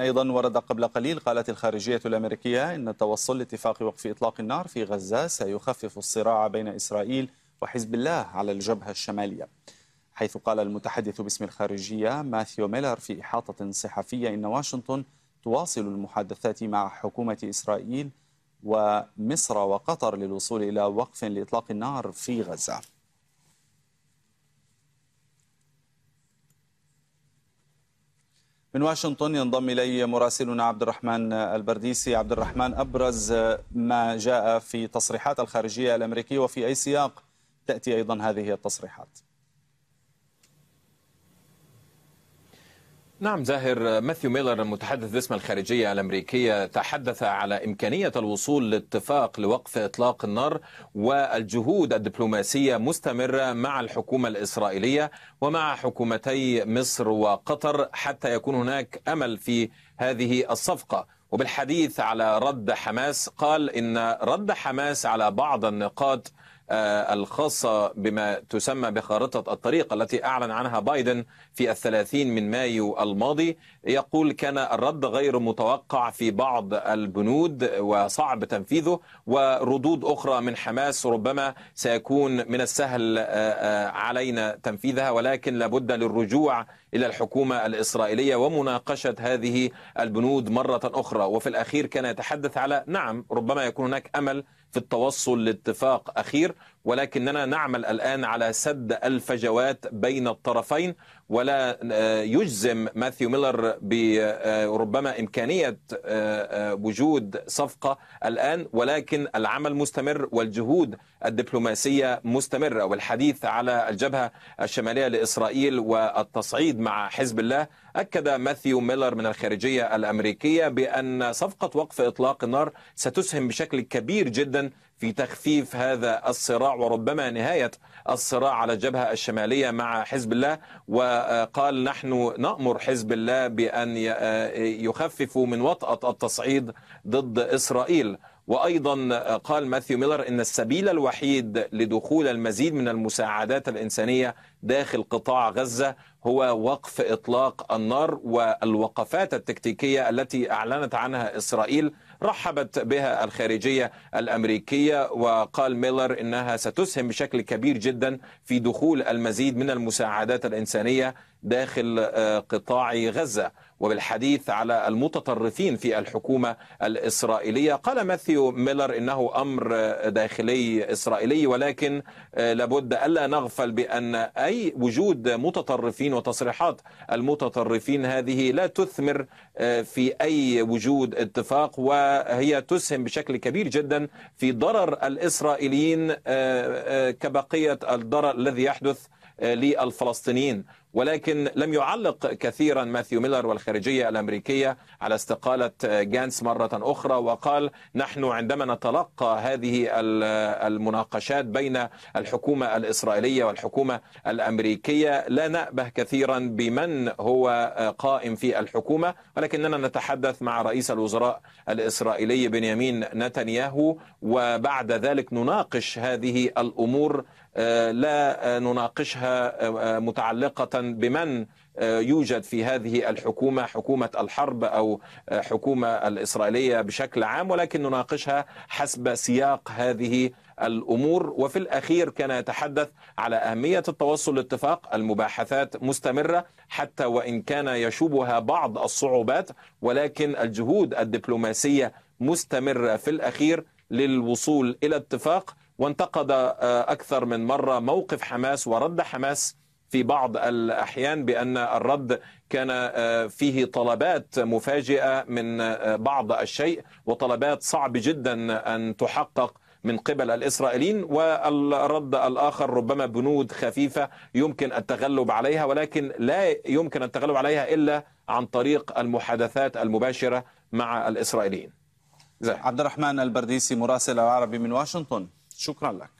أيضا ورد قبل قليل قالت الخارجية الأمريكية إن توصل لاتفاق وقف إطلاق النار في غزة سيخفف الصراع بين إسرائيل وحزب الله على الجبهة الشمالية حيث قال المتحدث باسم الخارجية ماثيو ميلر في إحاطة صحفية إن واشنطن تواصل المحادثات مع حكومة إسرائيل ومصر وقطر للوصول إلى وقف لإطلاق النار في غزة من واشنطن ينضم إلي مراسلنا عبد الرحمن البرديسي عبد الرحمن أبرز ما جاء في تصريحات الخارجية الأمريكية وفي أي سياق تأتي أيضا هذه التصريحات نعم زاهر ماثيو ميلر المتحدث باسم الخارجية الأمريكية تحدث على إمكانية الوصول لاتفاق لوقف إطلاق النار والجهود الدبلوماسية مستمرة مع الحكومة الإسرائيلية ومع حكومتي مصر وقطر حتى يكون هناك أمل في هذه الصفقة وبالحديث على رد حماس قال إن رد حماس على بعض النقاط آه، الخاصة بما تسمى بخارطة الطريق التي أعلن عنها بايدن في الثلاثين من مايو الماضي يقول كان الرد غير متوقع في بعض البنود وصعب تنفيذه وردود أخرى من حماس ربما سيكون من السهل آه، آه، علينا تنفيذها ولكن لابد للرجوع إلى الحكومة الإسرائيلية ومناقشة هذه البنود مرة أخرى وفي الأخير كان يتحدث على نعم ربما يكون هناك أمل في التوصل لاتفاق أخير ولكننا نعمل الآن على سد الفجوات بين الطرفين ولا آه، يجزم ماثيو ميلر بربما آه، إمكانية آه، وجود صفقة الآن ولكن العمل مستمر والجهود الدبلوماسية مستمرة والحديث على الجبهة الشمالية لإسرائيل والتصعيد مع حزب الله أكد ماثيو ميلر من الخارجية الأمريكية بأن صفقة وقف إطلاق النار ستسهم بشكل كبير جدا في تخفيف هذا الصراع وربما نهاية الصراع على الجبهة الشمالية مع حزب الله وقال نحن نأمر حزب الله بأن آه، يخففوا من وطأة التصعيد ضد إسرائيل وايضا قال ماثيو ميلر ان السبيل الوحيد لدخول المزيد من المساعدات الانسانيه داخل قطاع غزه هو وقف اطلاق النار والوقفات التكتيكيه التي اعلنت عنها اسرائيل رحبت بها الخارجيه الامريكيه وقال ميلر انها ستسهم بشكل كبير جدا في دخول المزيد من المساعدات الانسانيه داخل آه، قطاع غزه وبالحديث على المتطرفين في الحكومة الإسرائيلية قال ماثيو ميلر إنه أمر داخلي إسرائيلي ولكن لابد ألا نغفل بأن أي وجود متطرفين وتصريحات المتطرفين هذه لا تثمر في أي وجود اتفاق وهي تسهم بشكل كبير جدا في ضرر الإسرائيليين آه، آه، كبقية الضرر الذي يحدث آه، للفلسطينيين ولكن لم يعلق كثيرا ماثيو ميلر والخارجية الأمريكية على استقالة جانس مرة أخرى وقال نحن عندما نتلقى هذه المناقشات بين الحكومة الإسرائيلية والحكومة الأمريكية لا نأبه كثيرا بمن هو قائم في الحكومة ولكننا نتحدث مع رئيس الوزراء الإسرائيلي بنيامين نتنياهو وبعد ذلك نناقش هذه الأمور آه، لا نناقشها آه، آه، متعلقة بمن آه، يوجد في هذه الحكومه حكومه الحرب او آه، حكومه الاسرائيليه بشكل عام ولكن نناقشها حسب سياق هذه الامور وفي الاخير كان يتحدث على اهميه التوصل لاتفاق المباحثات مستمره حتى وان كان يشوبها بعض الصعوبات ولكن الجهود الدبلوماسيه مستمره في الاخير للوصول الى اتفاق وانتقد آه، اكثر من مره موقف حماس ورد حماس في بعض الأحيان بأن الرد كان آه، فيه طلبات مفاجئة من آه، بعض الشيء وطلبات صعب جدا أن تحقق من قبل الإسرائيليين والرد الآخر ربما بنود خفيفة يمكن التغلب عليها ولكن لا يمكن التغلب عليها إلا عن طريق المحادثات المباشرة مع الإسرائيليين زي. عبد الرحمن البرديسي مراسل عربي من واشنطن شكرا لك